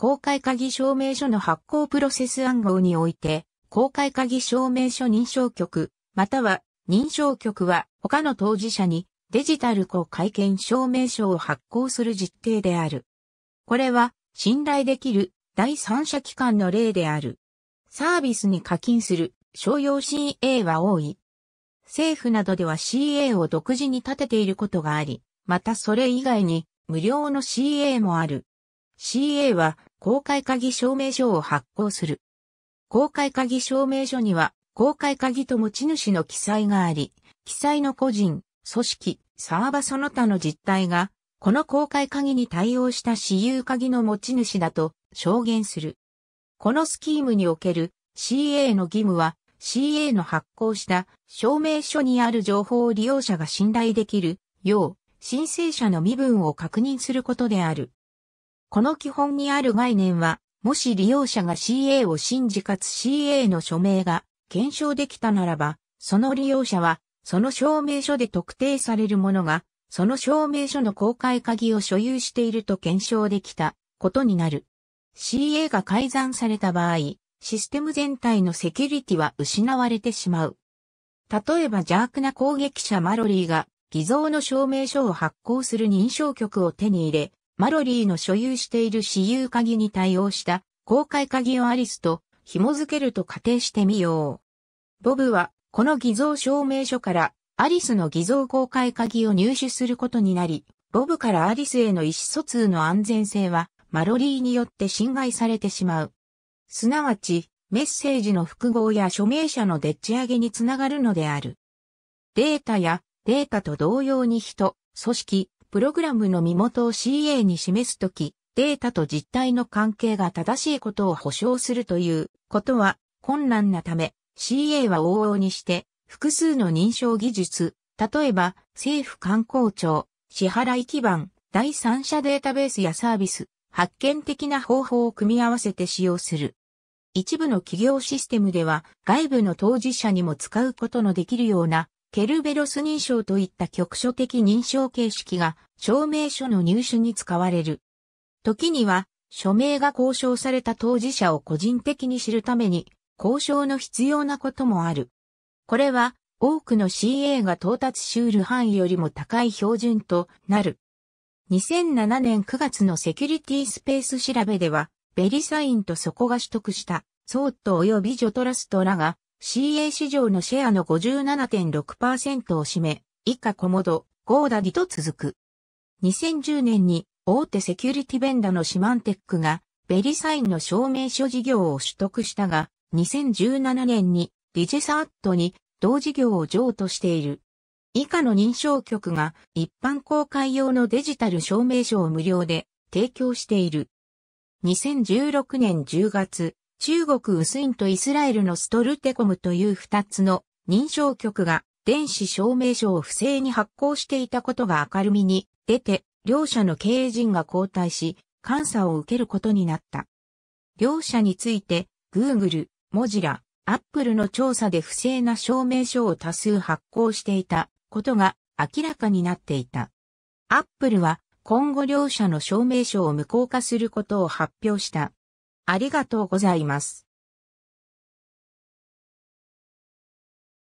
公開鍵証明書の発行プロセス暗号において、公開鍵証明書認証局、または認証局は他の当事者にデジタル公開権証明書を発行する実定である。これは信頼できる第三者機関の例である。サービスに課金する商用 CA は多い。政府などでは CA を独自に立てていることがあり、またそれ以外に無料の CA もある。CA は公開鍵証明書を発行する。公開鍵証明書には、公開鍵と持ち主の記載があり、記載の個人、組織、サーバその他の実態が、この公開鍵に対応した私有鍵の持ち主だと証言する。このスキームにおける CA の義務は CA の発行した証明書にある情報を利用者が信頼できるよう申請者の身分を確認することである。この基本にある概念は、もし利用者が CA を信じかつ CA の署名が検証できたならば、その利用者は、その証明書で特定されるものが、その証明書の公開鍵を所有していると検証できたことになる。CA が改ざんされた場合、システム全体のセキュリティは失われてしまう。例えば邪悪な攻撃者マロリーが偽造の証明書を発行する認証局を手に入れ、マロリーの所有している私有鍵に対応した公開鍵をアリスと紐付けると仮定してみよう。ボブはこの偽造証明書からアリスの偽造公開鍵を入手することになり、ボブからアリスへの意思疎通の安全性はマロリーによって侵害されてしまう。すなわち、メッセージの複合や署名者のでっち上げにつながるのである。データやデータと同様に人、組織、プログラムの身元を CA に示すとき、データと実態の関係が正しいことを保証するということは困難なため、CA は往々にして複数の認証技術、例えば政府観光庁、支払い基盤、第三者データベースやサービス、発見的な方法を組み合わせて使用する。一部の企業システムでは外部の当事者にも使うことのできるようなケルベロス認証といった局所的認証形式が証明書の入手に使われる。時には、署名が交渉された当事者を個人的に知るために、交渉の必要なこともある。これは、多くの CA が到達しうる範囲よりも高い標準となる。2007年9月のセキュリティスペース調べでは、ベリサインとそこが取得した、ソート及びジョトラストらが CA 市場のシェアの57.6%を占め、以下コモド、ゴーダディと続く。2010年に大手セキュリティベンダのシマンテックがベリサインの証明書事業を取得したが、2017年にリジサーットに同事業を譲渡している。以下の認証局が一般公開用のデジタル証明書を無料で提供している。2016年10月、中国ウスインとイスラエルのストルテコムという二つの認証局が電子証明書を不正に発行していたことが明るみに出て、両社の経営陣が交代し、監査を受けることになった。両社について、Google、モジラ、Apple の調査で不正な証明書を多数発行していたことが明らかになっていた。Apple は今後両社の証明書を無効化することを発表した。ありがとうございます。